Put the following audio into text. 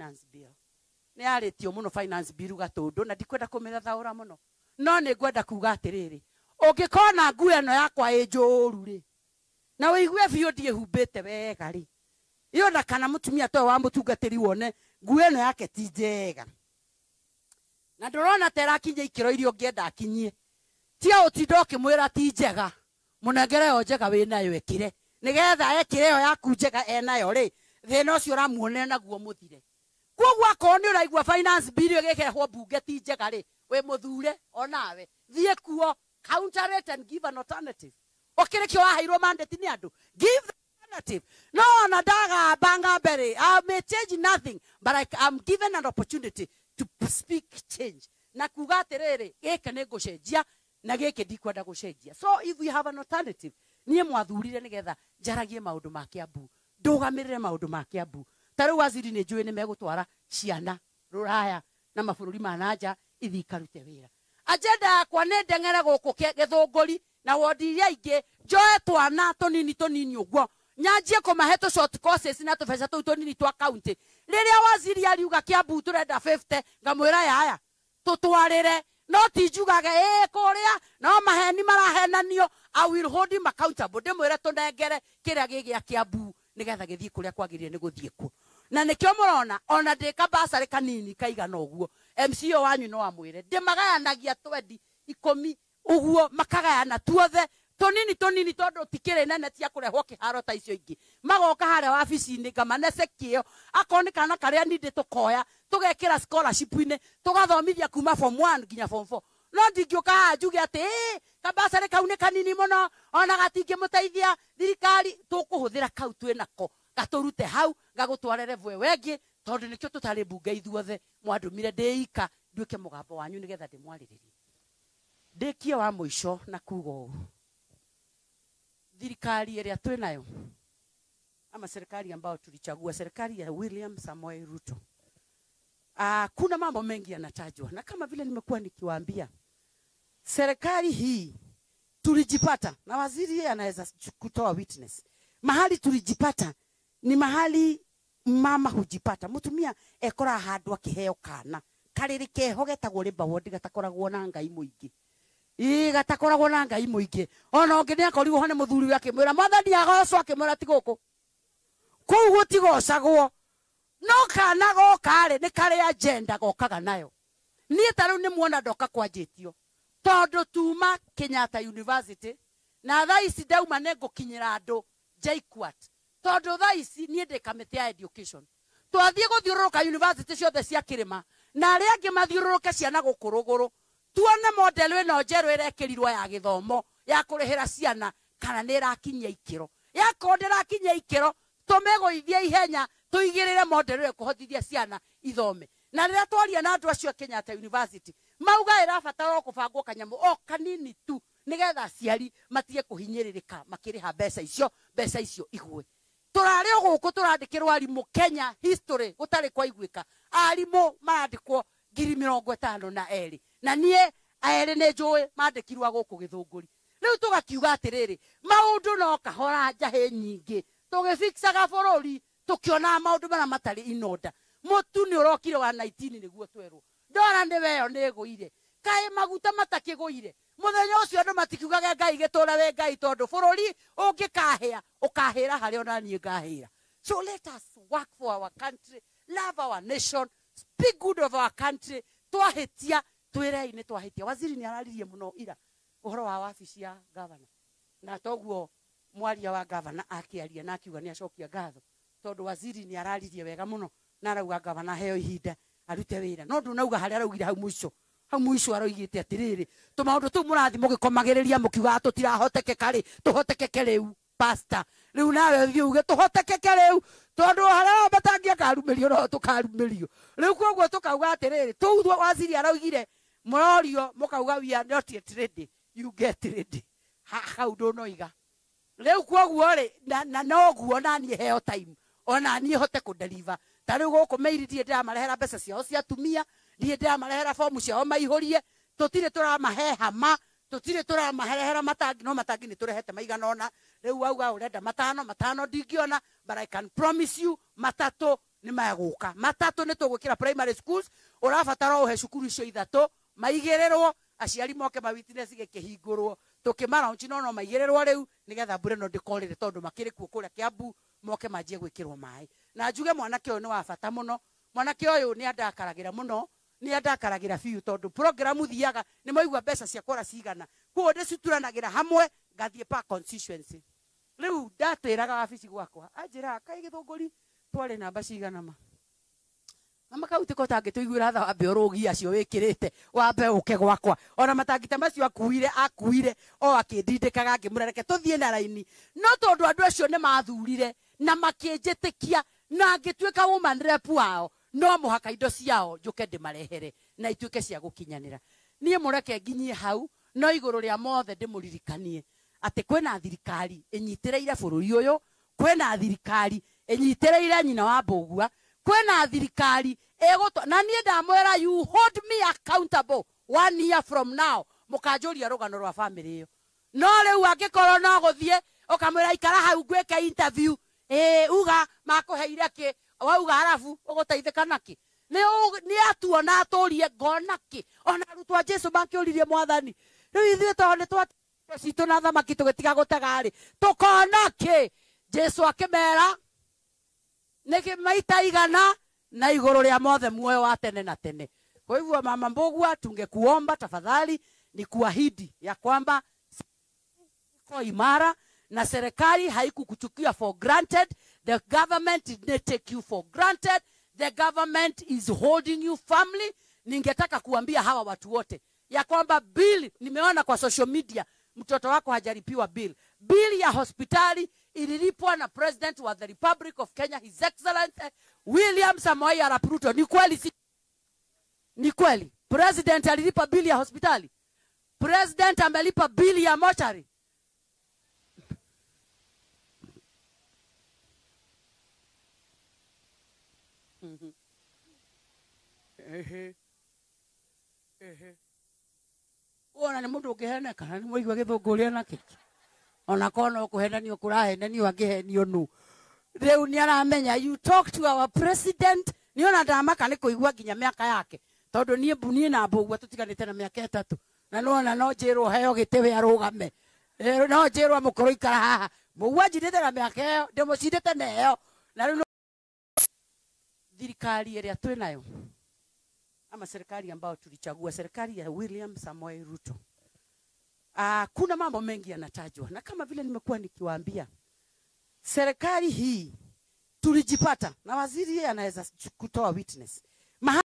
finance bill Ne yarätio må no finance bill gatå ndå na ndikwenda kå mä thathaå ra må no ne nä kuga atä rä rä kona nguo no yakwa ä njå ru rä na wä igue biå ndiä humbä te wega rä Iyo ona kana må tumia toyo wa må tungatä ri wone nguo no yake ti njega na ndå tera terakinyia ikiro iria å ngä akinyie tia å tinda å kä mwä ra ti njega må nengere yo njega wä nayo ekire nä getha ekire yo yaku njega enayo rä thä na å cio å ramuone naguo må akorwo nä å raigua finance bill ä gä kehwo mbunge ti njega rä wä må thure onawe thiä kuo counter it and give an alternative okä rä kä o waheirwo mandate nä andå give the alternative no ona ndagamba ngambe rä i may change nothing but I, am given an opportunity to speak change na kuga atä rä rä gä kä nä ngå cenjia na gä kä ndikwenda gå cenjia so if we have an alternative niä mwathurire nä getha njaragie maå ndå ma kä ambu ndå gamä rä re maå ndå ma kä ambu ta rä u aziri nä njå ä nä megå twara ciana rå raya na mabå rå ri ma nanja ithi ikarute wä ra ajenda yakwa nä ndeng'ere gå kå gä thå ngå ri na wondi iria ingä njoe twana tå nini tå nini å guo nyanjie kå mahe tå short courses na tå beca tå u tå nini twa kauntä rä rä a waziri ariuga kä ambu tå renda ngamwä ra yaya tå twarä re no tinjugage ä kå rä a no maheni marahenanio awilhodi makauntabå ndä mwä re tå nengere kä rä a gä gä a kä ambu nä getha gä thiä kå rä a kwagä rä re nä gå thiä kuo na nikio murona ona ndika basare kanini kaigana uguo MCO wanyu no amwire ndimagayanagia twendi ikumi uguo makagayana tuothe tunini tunini tondu tikire nene cia kurehwo kiharo ta icio ingi magoka haria wabici-ini ngamanece kio akoni kana karia nindi tukoya tugekira scholarship ine tugathomithia kuma form 1 nginya form 4 no ndingiuka haha njuge atä kambacarä kau nä kanini må ona gatingä må thirikari tukuhuthira kå kau twä nako gaturute hau gagutwarere vwe wengi tondu nikio tutari mbunge ithuothe mwandumire ndi ika nduike mugambo wanyu nigetha ndimwariririe ndikie wa muico na kuga uu thirikari iria twi nayo ama serikali ambao tulichagua serikali ya William Samoei Ruto. Aa, kuna mambo mengi yanatajwa na kama vile nimekuwa nikiwaambia, serikali hii tulijipata, na waziri anaweza kutoa witness mahali tulijipata ni mahali mama hujipata mutumia ekora handu akiheo kana kariri keho getagwo ri bawo mbawo gatakoragwo na ngai muingi ii gatakoragwo na ngai muingi ona ngi ni nä hane muthuri wa kimwira thuri we agoso akimwira ti mwathani agocwo akä mwä no kana gokarä nä karä a jenda gokaga nayo niä taru ni muona ndoka kwanjä tio tondå tuma kenyatta university na thaa ici ndauma nä ngå kinyä ra tondu thaa ici nie ndä kamä ya education twathiä gå thiå ka university ciothe cia kä rä na arä angä mathiå ke ciana gå kå rå gå tuone model ä no njerå ä rekä ya gä ya kå rä hä ra ciana kana nä rakinyia ikä ro yakorwo ndä rakinyia ikä ihenya tå model ä yo kå hotithia ciana ithome na rä rä a twaria na andå acio a kenyatta university mauga ä rabatara o kå o kanini tu nä getha aciari matige kå hinyä rä ha mbeca icio mbeca icio igwe turari guku turandikirwo arimu kenya history gutari kwaiguika arimu mandikwo ngiri mirongo etano na eri na nie eri ni njui mandikirwo guku githunguri riu tugakiuga atiriri maundu no kahora njahi nyingi tugifixaga bururi tukionaga maundu mara matari inonda mutu ni urokire wa 19 niguo twerwo ndona ndi weyo niguire kaä maguta matakĩgũire muthenya ucio andu matikiugage ngai gitura we ngai tondu bururi ungikahia ukahira hari ona nie ngahira so let us work for our country love our nation speak good of our country twahitia twirei ni twahitia waziri ni araririe muno ira uhoro wa wabici ya gavana na toguo mwaria wa gavana akiaria na akiuga ni acokia ngatho tondu waziri ni araririe wega muno na arauga gavana heo ihinda arute wira no ndu nauga hari araugire hau muico hau muico aroigite atiriri tumaundu tuu murathi mugikomagiriria mukiugaga tutirahotekeka ri tuhotekeke riu pasta riu nawe uthie uge tuhotekeke riu tondu haria batangia karumirio no tukarumirio riu koguo tukauga atiriri tuu waziri araugire murorio mukauga we are not yet ready you get ready hau ndunoiga riu koguo ri noguo naniä heo time ona niä hote kå nderiva ta rä u gå kå mairi ndirä ndäramarehera mbeca ciao cia tumia ndirä ndäramarehera bomu ciao maihårie tå tirä tå ramahe hama tå tirä tå ramaherehera matangi no matangi nä tå rehete maigana ona rä u auga å renda matano matano ndingäona but i can promise you matatå nä megå ka matatå nä tå gwä kä ra primary schools å rabatara å he cukuru icio ithatå maigä rä rwo aciari moke mawitness gäkä hingå rwo tå kä maraunci no no maigä rä rwo rä u nä getha mbura no ndä korä re tondå makä rä kuo kå rä a kä ambu moke manjie gwä kä rwo maä na njuge mwanake ũyũ nĩ wa bata mũno mwanake ũyũ nĩ andakaragĩra mũno nĩ andakaragĩra biũ tondũ programu thiaga nĩ maigua mbeca kora cigana koguo ndĩcituranagĩra hamwe ngathiĩ pa constituency rĩu ndatĩraga wabici gwakwa anjĩraga kai gĩthũngũri twarĩ namba cigana ma na makautikwo tangĩtũiguĩra tha wambe ũrũgi acio wĩkĩrĩte wambe ũke gwakwa ona matangita macio akuire akuire o akĩndindĩkaga ngĩmũrereke tũthiĩ na raini no tondũ andũ acio nĩ mathurire na makĩnjĩtĩkia na ngituika woman rep wao no muhaka indo ciao njũke ndĩmarehere na ituĩke cia gukinyanira nie mureke nginyie hau no iguru ria mothe ndĩmũririkanie atĩ kwĩna thirikari ĩnyitĩrĩire bururi ũyũ kwĩna thirikari ĩnyitĩrĩire nyina wa mbũgua kwĩna thirikari ĩgũtwa na nie ndamwĩra you hold me accountable one year from now mũkanjũria rugano rwa family iyo no rĩu angĩkorwo no gũthiĩ ũkamwĩra ikara hau ngwĩke interview ä uga mako heire kä wauga arabu å gå teithä ka nakä nä atua na atå ngona kä ona rutwa jesu banki uririe mwathani rä ithwe to ni twa sito na thamaki kitu gitiga tiga ri tegarä tå jesu akä mera maita igana na igoro ria mothe muoyo wa tene na tene kwa hivyo mama mbogwa tungekuomba tafadhali ni kuahidi ya kwamba iko imara na serikali haikukuchukia for granted. The government did not take you for granted. The government is holding you firmly. Ningetaka kuambia hawa watu wote ya kwamba bill, nimeona kwa social media mtoto wako hajalipiwa bill. Bill ya hospitali ililipwa na president wa the Republic of Kenya, His Excellency William Samoei Arap Ruto. Ni kweli si? Ni kweli president alilipa bill ya hospitali? President amelipa bill ya mochari? Mm-hmm. wona nä må ndå å ngä hene kana nä må igua gä thå na kiki ona kona å kå henanio kå rahenanio angä henio nå rä u nä aramenya you talk to our president nä ona ndamaka nä kå igua nginya mä aka yake tondå niä niä na mbågua tå tiganä te na mä aka ätatå na nona no njä rwo heo gä tä we arå game no njä rwo ikara haha må gua njindä na mä aka ä yo ndä må na ä na thirikari ĩrĩa twĩ nayo ama serikali ambayo tulichagua, serikali ya William Samoei Ruto, ah, kuna mambo mengi yanatajwa, na kama vile nimekuwa nikiwaambia, serikali hii tulijipata na waziri yeye anaweza kutoa witness